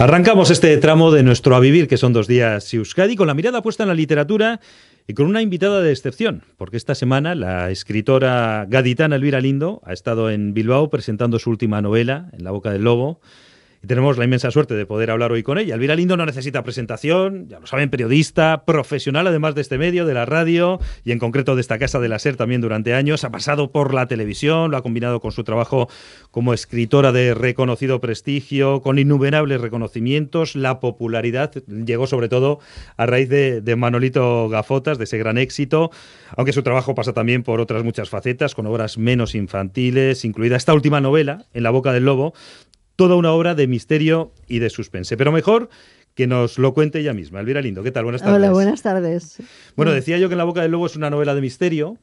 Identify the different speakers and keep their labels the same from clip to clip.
Speaker 1: Arrancamos este tramo de nuestro A Vivir, que son dos días Euskadi, con la mirada puesta en la literatura y con una invitada de excepción, porque esta semana la escritora gaditana Elvira Lindo ha estado en Bilbao presentando su última novela, En la boca del lobo. Y tenemos la inmensa suerte de poder hablar hoy con ella. Elvira Lindo no necesita presentación, ya lo saben, periodista, profesional además de este medio, de la radio y en concreto de esta casa de la SER también durante años. Ha pasado por la televisión, lo ha combinado con su trabajo como escritora de reconocido prestigio, con innumerables reconocimientos. La popularidad llegó sobre todo a raíz de, de Manolito Gafotas, de ese gran éxito, aunque su trabajo pasa también por otras muchas facetas, con obras menos infantiles, incluida esta última novela, En la boca del lobo, Toda una obra de misterio y de suspense. Pero mejor que nos lo cuente ella misma. Elvira Lindo, ¿qué tal? Buenas tardes. Hola,
Speaker 2: buenas tardes. Bueno,
Speaker 1: decía yo que la boca del lobo es una novela de misterio,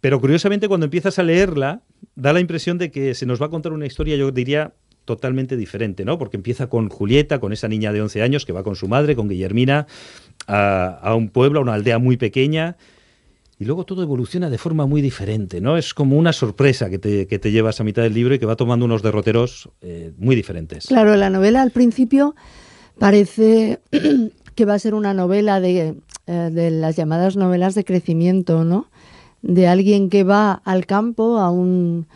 Speaker 1: pero curiosamente cuando empiezas a leerla da la impresión de que se nos va a contar una historia, yo diría, totalmente diferente, ¿no? Porque empieza con Julieta, con esa niña de 11 años que va con su madre, con Guillermina, a, a un pueblo, a una aldea muy pequeña, y luego todo evoluciona de forma muy diferente, ¿no? Es como una sorpresa que te, llevas a mitad del libro y que va tomando unos derroteros eh, muy diferentes.
Speaker 2: Claro, la novela al principio parece que va a ser una novela eh, de, las llamadas novelas de crecimiento, ¿no? De alguien que va al campo, a un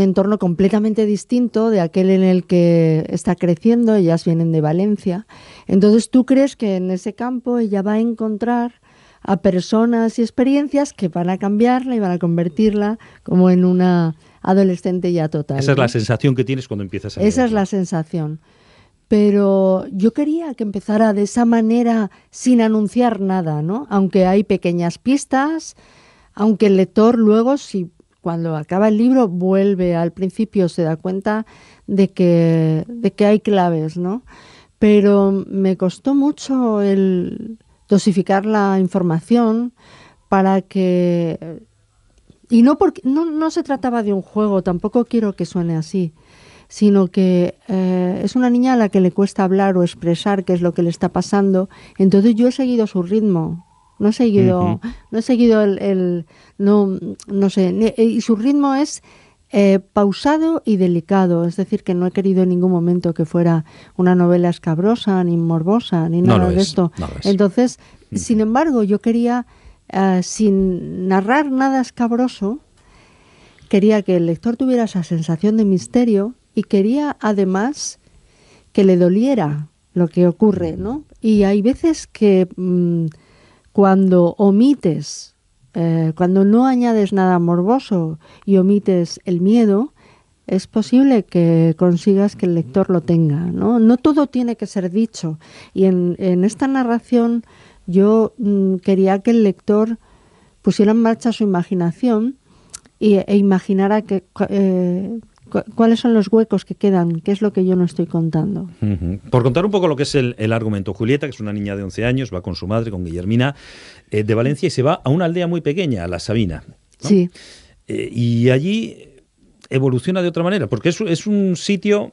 Speaker 2: entorno completamente distinto de aquel en el que está creciendo, ellas vienen de Valencia. Entonces tú crees que en ese campo ella va a encontrar a personas y experiencias que van a cambiarla y van a convertirla como en una adolescente ya total. Esa es la
Speaker 1: sensación que tienes cuando empiezas a... Esa
Speaker 2: es la sensación. Pero yo quería que empezara de esa manera sin anunciar nada, ¿no? Aunque hay pequeñas pistas, aunque el lector luego, si cuando acaba el libro, vuelve al principio, se da cuenta de que, de que hay claves, ¿no? Pero me costó mucho el, dosificar la información para que... Y no, porque, no, no se trataba de un juego, tampoco quiero que suene así, sino que eh, es una niña a la que le cuesta hablar o expresar qué es lo que le está pasando, entonces yo he seguido su ritmo, no he seguido, no he seguido el, el no, no sé, y su ritmo es eh, pausado y delicado, es decir, que no he querido en ningún momento que fuera una novela escabrosa, ni morbosa, ni nada de esto. Entonces, mm. sin embargo, yo quería, eh, sin narrar nada escabroso, quería que el lector tuviera esa sensación de misterio y quería además que le doliera lo que ocurre, ¿no? Y hay veces que mm, cuando omites eh, cuando no añades nada morboso y omites el miedo, es posible que consigas que el lector lo tenga. No, todo tiene que ser dicho. Y en, esta narración yo mm, quería que el lector pusiera en marcha su imaginación e imaginara que, eh, cuáles son los huecos que quedan, qué es lo que yo no estoy contando.
Speaker 1: Por contar un poco lo que es el, argumento, Julieta, que es una niña de 11 años, va con su madre, con Guillermina, eh, de Valencia y se va a una aldea muy pequeña, a la Sabina. Sí. Eh, y allí evoluciona de otra manera, porque es, es un sitio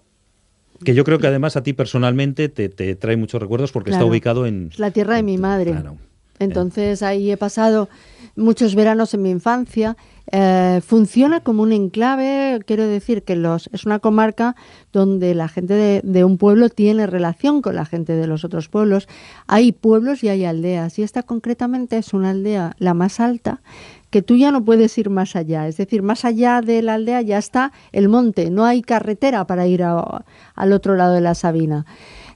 Speaker 1: que yo creo que además a ti personalmente te, trae muchos recuerdos porque está ubicado en...
Speaker 2: La tierra de mi madre. Claro. Entonces ahí he pasado muchos veranos en mi infancia eh, funciona como un enclave, quiero decir que los, es una comarca donde la gente de, un pueblo tiene relación con la gente de los otros pueblos. Hay pueblos y hay aldeas, y esta concretamente es una aldea la más alta que tú ya no puedes ir más allá, es decir, más allá de la aldea ya está el monte, no hay carretera para ir al otro lado de la Sabina.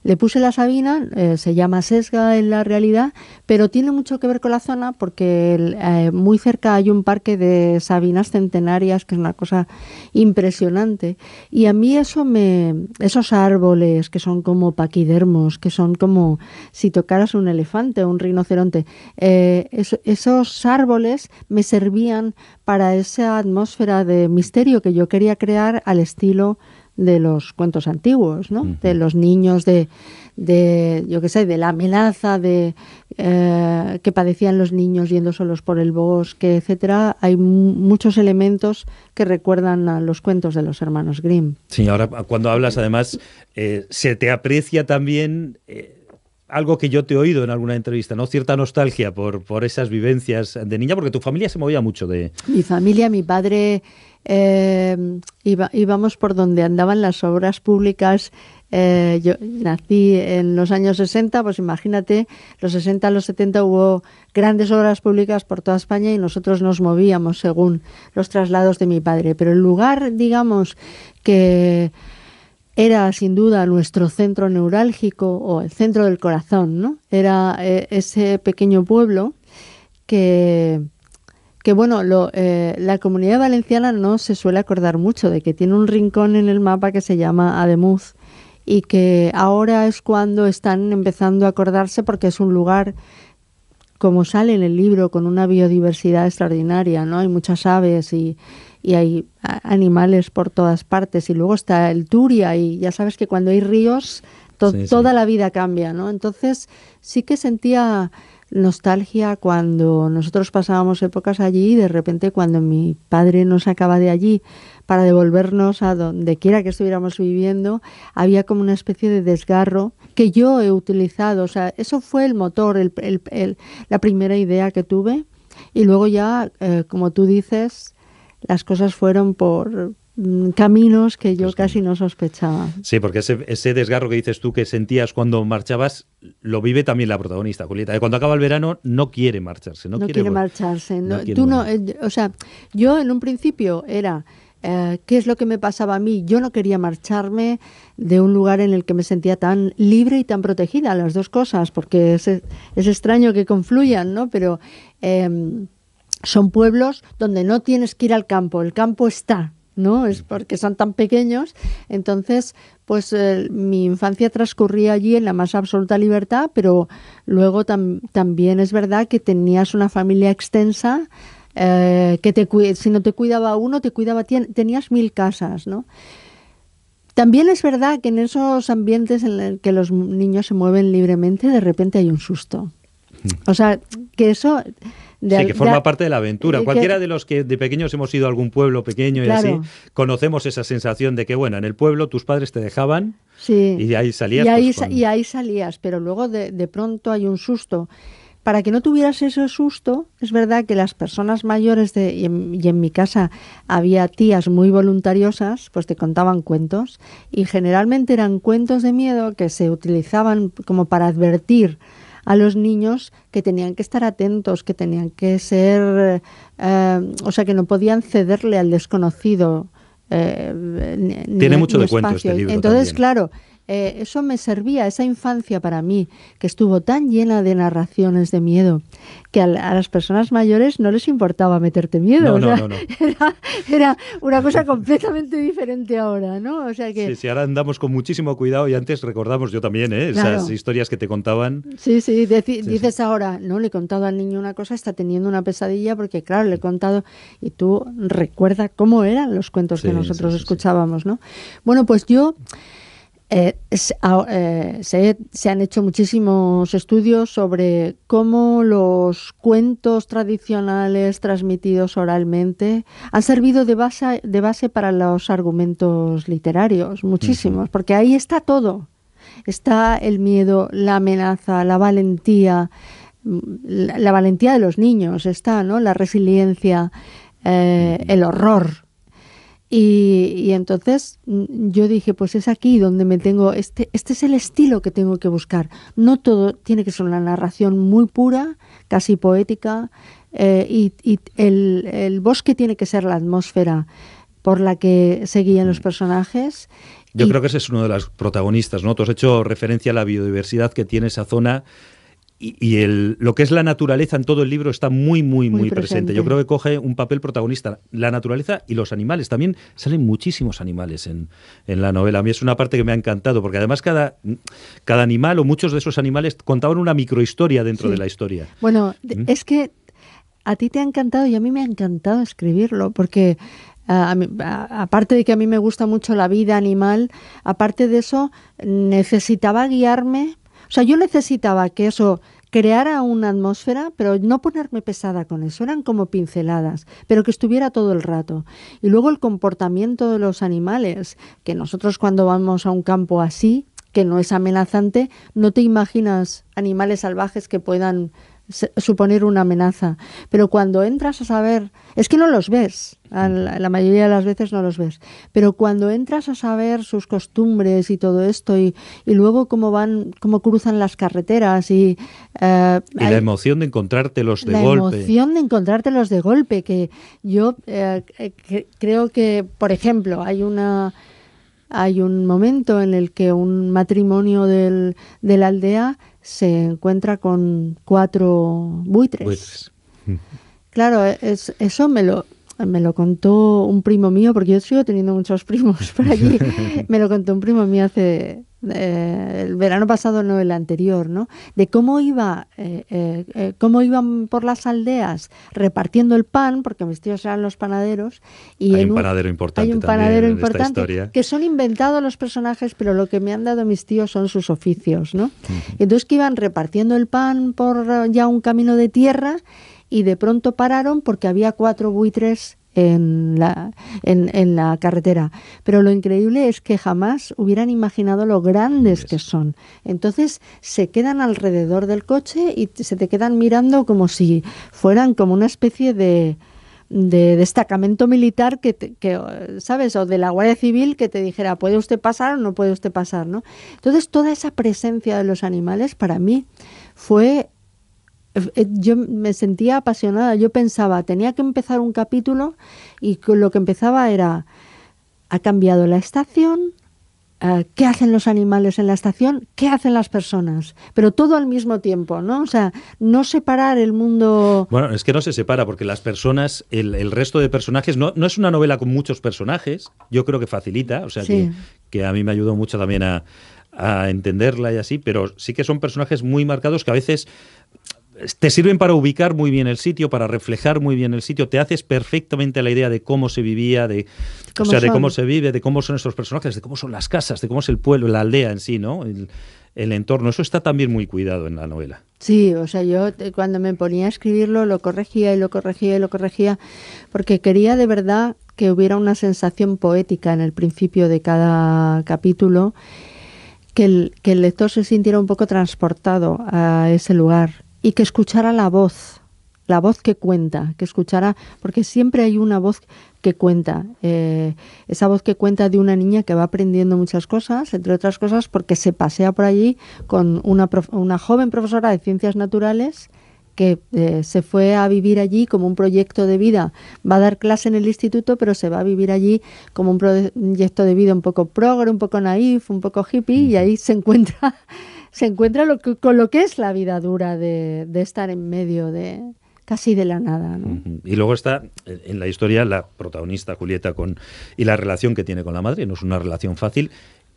Speaker 2: Le puse la Sabina, eh, se llama Sesga en la realidad, pero tiene mucho que ver con la zona porque eh, muy cerca hay un parque de Sabinas centenarias, que es una cosa impresionante. Y a mí eso me, esos árboles que son como paquidermos, que son como si tocaras un elefante o un rinoceronte, eh, esos árboles me servían para esa atmósfera de misterio que yo quería crear al estilo de los cuentos antiguos, ¿no? De los niños de, de yo qué sé, de la amenaza de eh, que padecían los niños yendo solos por el bosque, etcétera. Hay muchos elementos que recuerdan a los cuentos de los hermanos Grimm.
Speaker 1: Sí, ahora cuando hablas, además, eh, se te aprecia también. Eh, algo que yo te he oído en alguna entrevista, ¿no? Cierta nostalgia por, por esas vivencias de niña, porque tu familia se movía mucho de...
Speaker 2: Mi familia, mi padre eh, íbamos por donde andaban las obras públicas. Eh, yo nací en los años 60, pues imagínate, los 60 a los 70 hubo grandes obras públicas por toda España y nosotros nos movíamos según los traslados de mi padre. Pero el lugar, digamos, que era sin duda nuestro centro neurálgico o el centro del corazón, ¿no? Era eh, ese pequeño pueblo que que bueno, eh, la comunidad valenciana no se suele acordar mucho de que tiene un rincón en el mapa que se llama Ademuz y que ahora es cuando están empezando a acordarse porque es un lugar como sale en el libro con una biodiversidad extraordinaria, ¿no? Hay muchas aves y, hay animales por todas partes y luego está el Turia y ya sabes que cuando hay ríos toda la vida cambia, ¿no? Entonces sí que sentía nostalgia cuando nosotros pasábamos épocas allí y de repente cuando mi padre nos sacaba de allí para devolvernos a donde quiera que estuviéramos viviendo, había como una especie de desgarro que yo he utilizado. O sea, eso fue el motor, el, la primera idea que tuve. Y luego ya, eh, como tú dices, las cosas fueron por, Mm, caminos que yo casi no sospechaba.
Speaker 1: Sí, porque ese, desgarro que dices tú que sentías cuando marchabas, lo vive también la protagonista, Julieta. Eh, cuando acaba el verano no quiere marcharse. No, quiere, marcharse. tú no,
Speaker 2: eh, o sea, yo en un principio era, eh, ¿qué es lo que me pasaba a mí? Yo no quería marcharme de un lugar en el que me sentía tan libre y tan protegida, las dos cosas, porque es, extraño que confluyan, ¿no? Pero... Em, son pueblos donde no tienes que ir al campo, el campo está, ¿no? Es porque son tan pequeños. Entonces, pues eh, mi infancia transcurría allí en la más absoluta libertad, pero luego también es verdad que tenías una familia extensa. Eh, que te si no te cuidaba uno, te cuidaba tenías mil casas, ¿no? También es verdad que en esos ambientes en los que los niños se mueven libremente, de repente hay un susto. Mm. O sea, que eso... sí, que forma parte de la aventura. Eh, Cualquiera de
Speaker 1: los que de pequeños hemos ido a algún pueblo pequeño y así, conocemos esa sensación de que, bueno, en el pueblo tus padres te dejaban y de ahí salías. Pues, y
Speaker 2: ahí, salías, pero luego de, pronto hay un susto. Para que no tuvieras ese susto, es verdad que las personas mayores, y en mi casa había tías muy voluntariosas, pues te contaban cuentos, y generalmente eran cuentos de miedo que se utilizaban como para advertir a los niños que tenían que estar atentos, que tenían que ser, eh, o sea, que no podían cederle al desconocido. Eh, Tiene mucho de cuento este libro. Entonces, claro eh, eso me servía, esa infancia para mí, que estuvo tan llena de narraciones de miedo, que a, las personas mayores no les importaba meterte miedo. No, no, no, era, una cosa completamente diferente ahora, ¿no? O sea que... Sí, sí,
Speaker 1: ahora andamos con muchísimo cuidado y antes recordamos yo también, ¿eh? Esas historias que te contaban.
Speaker 2: Sí, sí, dices ahora, no, le he contado al niño una cosa, está teniendo una pesadilla porque, claro, le he contado y tú recuerda cómo eran los cuentos que nosotros escuchábamos, ¿no? Bueno, pues yo... Eh, ah, eh, se, han hecho muchísimos estudios sobre cómo los cuentos tradicionales transmitidos oralmente han servido de base, de base para los argumentos literarios, muchísimos, porque ahí está todo. Está el miedo, la amenaza, la valentía, mm, la, valentía de los niños, está ¿no? la resiliencia, eh, el horror y, entonces mm, yo dije, pues es aquí donde me tengo, este, este es el estilo que tengo que buscar. No todo tiene que ser una narración muy pura, casi poética, eh, y, el, bosque tiene que ser la atmósfera por la que se guían los mm. personajes.
Speaker 1: Yo creo que ese es uno de los protagonistas, ¿no? Tú has hecho referencia a la biodiversidad que tiene esa zona y, el, lo que es la naturaleza en todo el libro está muy, muy, muy, presente. Yo creo que coge un papel protagonista. La naturaleza y los animales. También salen muchísimos animales en, en, la novela. A mí es una parte que me ha encantado, porque además cada, cada animal o muchos de esos animales contaban una microhistoria dentro de la historia.
Speaker 2: Bueno, ¿Mm? es que a ti te ha encantado y a mí me ha encantado escribirlo, porque aparte de que a mí me gusta mucho la vida animal, aparte de eso, necesitaba guiarme o sea, yo necesitaba que eso creara una atmósfera, pero no ponerme pesada con eso, eran como pinceladas, pero que estuviera todo el rato. Y luego el comportamiento de los animales, que nosotros cuando vamos a un campo así, que no es amenazante, no te imaginas animales salvajes que puedan suponer una amenaza. Pero cuando entras a saber, es que no los ves, la mayoría de las veces no los ves, pero cuando entras a saber sus costumbres y todo esto, y, y luego cómo van, cómo cruzan las carreteras y... Eh, la
Speaker 1: emoción de encontrártelos de golpe. La emoción
Speaker 2: de de golpe, que yo eh, creo que, por ejemplo, hay una... Hay un momento en el que un matrimonio del, de la aldea se encuentra con cuatro buitres. Claro, eso me lo, me lo contó un primo mío, porque yo sigo teniendo muchos primos por allí. me lo contó un primo mío hace eh, el verano pasado no el anterior, ¿no? De cómo iba, eh, eh, cómo iban por las aldeas repartiendo el pan, porque mis tíos eran los panaderos y hay un panadero importante, hay un panadero importante que son inventados los personajes, pero lo que me han dado mis tíos son sus oficios, ¿no? Entonces que iban repartiendo el pan por ya un camino de tierra y de pronto pararon porque había cuatro buitres en la, en, la carretera. Pero lo increíble es que jamás hubieran imaginado lo grandes que son. Entonces se quedan alrededor del coche y se te quedan mirando como si fueran como una especie de, de destacamento militar que, que, ¿sabes? O de la Guardia Civil que te dijera, ¿puede usted pasar o no puede usted pasar, no? Entonces, toda esa presencia de los animales para mí fue eh, yo me sentía apasionada, yo pensaba, tenía que empezar un capítulo y lo que empezaba era, ha cambiado la estación, eh, qué hacen los animales en la estación, qué hacen las personas, pero todo al mismo tiempo, ¿no? O sea, no separar el mundo.
Speaker 1: Bueno, es que no se separa, porque las personas, el, resto de personajes, no, es una novela con muchos personajes, yo creo que facilita, o sea, que, a mí me ayudó mucho también a entenderla y así, pero sí que son personajes muy marcados que a veces te sirven para ubicar muy bien el sitio, para reflejar muy bien el sitio, te haces perfectamente la idea de cómo se vivía, de,
Speaker 2: cómo se
Speaker 1: vive, de cómo son nuestros personajes, de cómo son las casas, de cómo es el pueblo, la aldea en sí, ¿no? El, entorno, eso está también muy cuidado en la novela.
Speaker 2: Sí, o sea, yo cuando me ponía a escribirlo lo corregía y lo corregía y lo corregía, porque quería de verdad que hubiera una sensación poética en el principio de cada capítulo, que el lector se sintiera un poco transportado a ese lugar y que escuchara la voz, la voz que cuenta, que escuchara, porque siempre hay una voz que cuenta, eh, esa voz que cuenta de una niña que va aprendiendo muchas cosas, entre otras cosas porque se pasea por allí con una, una joven profesora de ciencias naturales que eh, se fue a vivir allí como un proyecto de vida. Va a dar clase en el instituto, pero se va a vivir allí como un proyecto de vida un poco progre, un poco naif, un poco hippie, y ahí se encuentra se encuentra lo con lo que es la vida dura de, estar en medio de, casi de la nada.
Speaker 1: Y luego está eh, en la historia la protagonista Julieta con, y la relación que tiene con la madre, no es una relación fácil,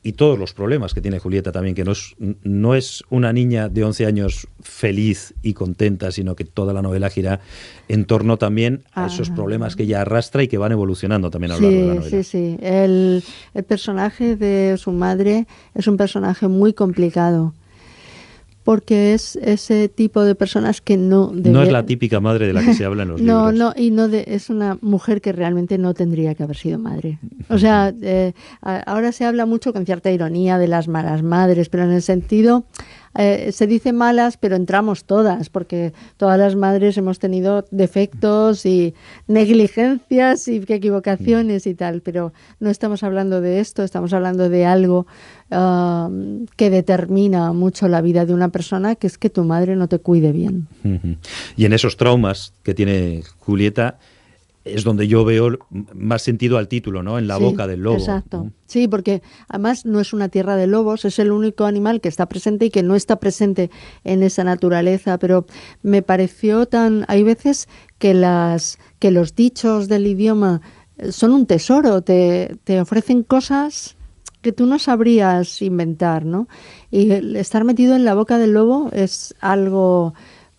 Speaker 1: y todos los problemas que tiene Julieta también, que no es, no es una niña de 11 años feliz y contenta, sino que toda la novela gira en torno también a ah. esos problemas que ella arrastra y que van evolucionando también a lo largo de la novela.
Speaker 2: Sí, sí, el, el personaje de su madre es un personaje muy complicado porque es ese tipo de personas que no No es la típica madre de la que se habla en los no, libros. No, no, y no de, es una mujer que realmente no tendría que haber sido madre. O sea, eh, ahora se habla mucho con cierta ironía de las malas madres, pero en el sentido eh, se dice malas, pero entramos todas, porque todas las madres hemos tenido defectos y negligencias y equivocaciones y tal, pero no estamos hablando de esto, estamos hablando de algo um, que determina mucho la vida de una persona, que es que tu madre no te cuide bien.
Speaker 1: Y en esos traumas que tiene Julieta, es donde yo veo más sentido al título, ¿no? En la boca del lobo. Exacto.
Speaker 2: Sí, porque además no es una tierra de lobos, es el único animal que está presente y que no está presente en esa naturaleza, pero me pareció tan hay veces que las que los dichos del idioma eh, son un tesoro, te, ofrecen cosas que tú no sabrías inventar, ¿no? Y estar metido en la boca del lobo es algo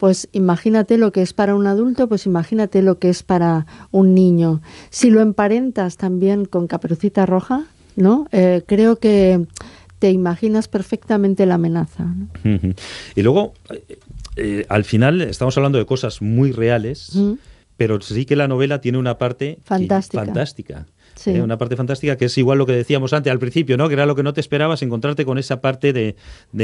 Speaker 2: pues imagínate lo que es para un adulto, pues imagínate lo que es para un niño. Si lo emparentas también con Caperucita Roja, ¿no? Eh, creo que te imaginas perfectamente la amenaza.
Speaker 1: Y luego, eh, eh, al final, estamos hablando de cosas muy reales, pero sí que la novela tiene una parte
Speaker 2: fantástica eh, una
Speaker 1: parte fantástica que es igual lo que decíamos antes al principio, ¿no? Que era lo que no te esperabas encontrarte con esa parte de,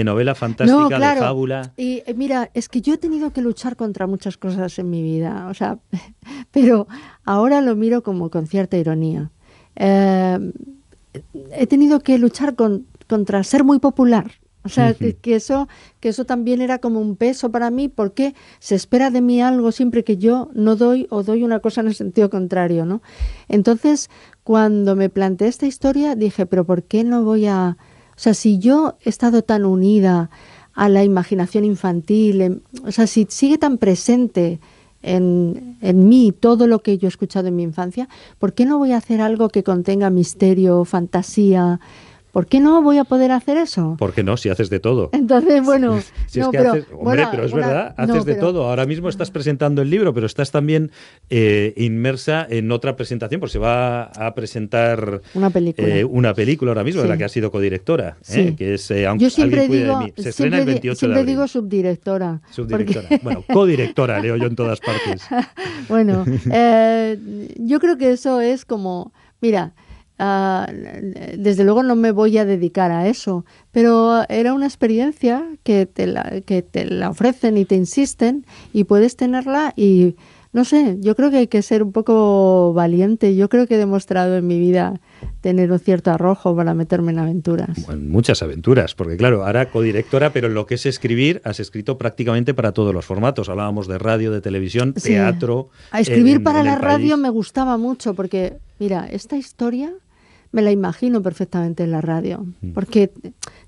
Speaker 1: novela fantástica, de fábula.
Speaker 2: Y eh, mira, es que yo he tenido que luchar contra muchas cosas en mi vida, o sea, pero ahora lo miro como con cierta ironía. Eh, he tenido que luchar contra ser muy popular o sea, que, eso, que eso también era como un peso para mí, porque se espera de mí algo siempre que yo no doy o doy una cosa en el sentido contrario, ¿no? Entonces, cuando me planteé esta historia, dije, pero ¿por qué no voy a...? O sea, si yo he estado tan unida a la imaginación infantil, em, o sea, si sigue tan presente en, en, mí todo lo que yo he escuchado en mi infancia, ¿por qué no voy a hacer algo que contenga misterio, fantasía, ¿Por qué no voy a poder hacer eso?
Speaker 1: Porque no? Si haces de todo.
Speaker 2: Entonces, bueno, si es que haces, hombre, pero es verdad, haces de todo.
Speaker 1: Ahora mismo estás presentando el libro, pero estás también eh, inmersa en otra presentación, porque se va a presentar
Speaker 2: una película, eh,
Speaker 1: una película ahora mismo, de la que ha sido codirectora, ¿eh? que es aunque Yo siempre digo, de mí. siempre, digo
Speaker 2: subdirectora. Subdirectora. Bueno,
Speaker 1: codirectora, leo yo en todas partes.
Speaker 2: bueno, yo creo que eso es como, mira, Ah, desde luego no me voy a dedicar a eso, pero era una experiencia que te, la, ofrecen y te insisten y puedes tenerla y no sé, yo creo que hay que ser un poco valiente. Yo creo que he demostrado en mi vida tener un cierto arrojo para meterme en aventuras.
Speaker 1: muchas aventuras, porque claro, ahora codirectora, pero en lo que es escribir, has escrito prácticamente para todos los formatos. Hablábamos de radio, de televisión, teatro. A escribir para la radio
Speaker 2: me gustaba mucho, porque mira, esta historia me la imagino perfectamente en la radio, mm. porque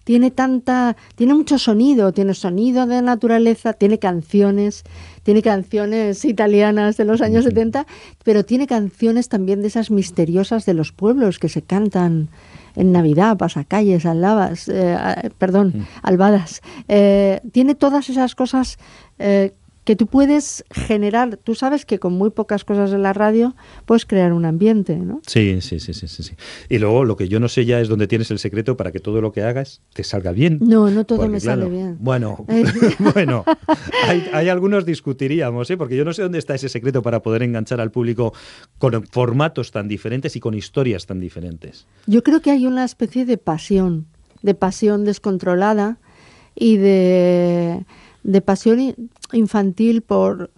Speaker 2: tiene tanta, tiene mucho sonido, tiene sonido de naturaleza, tiene canciones, tiene canciones italianas de los años 70, pero tiene canciones también de esas misteriosas de los pueblos que se cantan en Navidad, pasacalles, alabas, eh, perdón, mm. albadas. Eh, tiene todas esas cosas eh, que tú puedes generar, tú sabes que con muy pocas cosas en la radio puedes crear un ambiente, ¿no?
Speaker 1: Sí, sí, sí, sí, sí. Y luego lo que yo no sé ya es dónde tienes el secreto para que todo lo que hagas te salga bien. No, no todo me sale bien. Bueno, eh. bueno, hay, hay, algunos discutiríamos, ¿eh? porque yo no sé dónde está ese secreto para poder enganchar al público con formatos tan diferentes y con historias tan diferentes.
Speaker 2: Yo creo que hay una especie de pasión, de pasión descontrolada y de de pasión infantil por,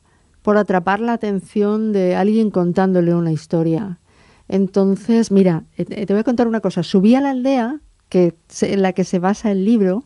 Speaker 2: atrapar la atención de alguien contándole una historia. Entonces, mira, eh, eh, te voy a contar una cosa. Subí a la aldea, que en la que se basa el libro,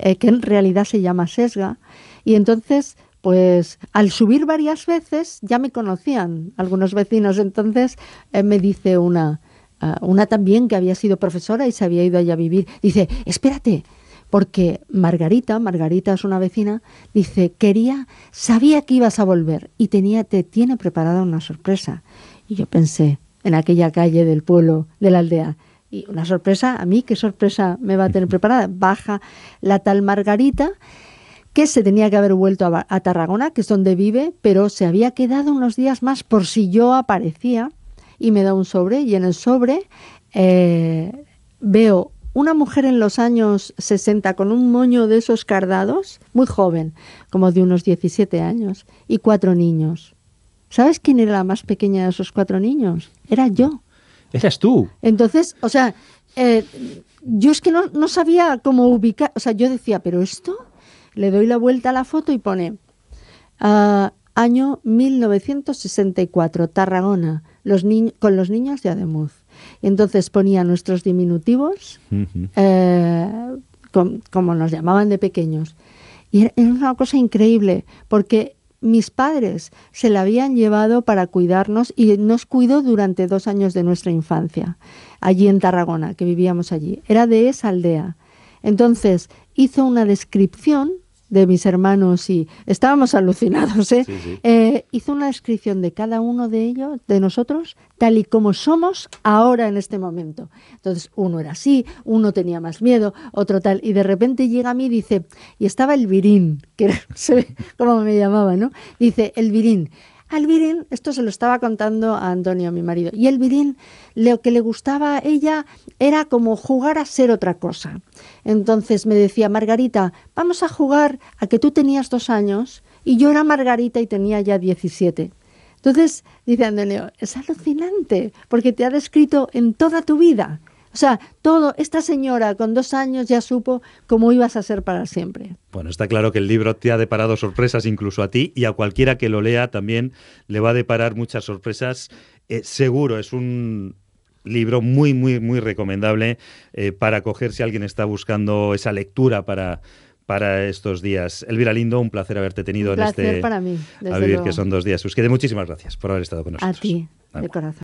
Speaker 2: eh, que en realidad se llama Sesga, y entonces, pues al subir varias veces ya me conocían algunos vecinos. Entonces me dice una, ah, una también que había sido profesora y se había ido allá a vivir, dice, espérate, porque Margarita, Margarita es una vecina, dice, quería, sabía que ibas a volver y tenía, te tiene preparada una sorpresa. Y yo pensé, en aquella calle del pueblo, de la aldea, y una sorpresa, a mí, ¿qué sorpresa me va a tener preparada? Baja la tal Margarita que se tenía que haber vuelto a, Tarragona, que es donde vive, pero se había quedado unos días más por si yo aparecía y me da un sobre y en el sobre eh, veo una mujer en los años 60 con un moño de esos cardados, muy joven, como de unos 17 años, y cuatro niños. ¿Sabes quién era la más pequeña de esos cuatro niños? Era yo. Eras tú. Entonces, o sea, eh, yo es que no, sabía cómo ubicar, o sea, yo decía, pero esto, le doy la vuelta a la foto y pone ah, año 1964, Tarragona, con los niños de Ademuz. Entonces ponía nuestros diminutivos, eh, como nos llamaban de pequeños. Y era una cosa increíble, porque mis padres se la habían llevado para cuidarnos y nos cuidó durante dos años de nuestra infancia, allí en Tarragona, que vivíamos allí. Era de esa aldea. Entonces hizo una descripción de mis hermanos y estábamos alucinados. ¿eh? Eh, hizo una descripción de cada uno de ellos, de nosotros, tal y como somos ahora en este momento. Entonces, uno era así, uno tenía más miedo, otro tal. Y de repente llega a mí y dice, y estaba el virín, que se cómo me llamaba, ¿no? Dice, el virín. Al esto se lo estaba contando a Antonio, mi marido, y el Virín lo que le gustaba a ella era como jugar a ser otra cosa. Entonces me decía, Margarita, vamos a jugar a que tú tenías dos años y yo era Margarita y tenía ya 17. Entonces, dice Antonio, es alucinante porque te ha descrito en toda tu vida. O sea, todo, esta señora con dos años ya supo cómo ibas a ser para siempre.
Speaker 1: Bueno, está claro que el libro te ha deparado sorpresas incluso a ti y a cualquiera que lo lea también le va a deparar muchas sorpresas. Eh, seguro, es un libro muy, muy, muy recomendable eh, para acoger si alguien está buscando esa lectura para, para estos días. Elvira Lindo, un placer haberte tenido en este para mí, desde a vivir que son dos días. Os quede muchísimas gracias por haber estado con nosotros. A ti, de
Speaker 2: corazón.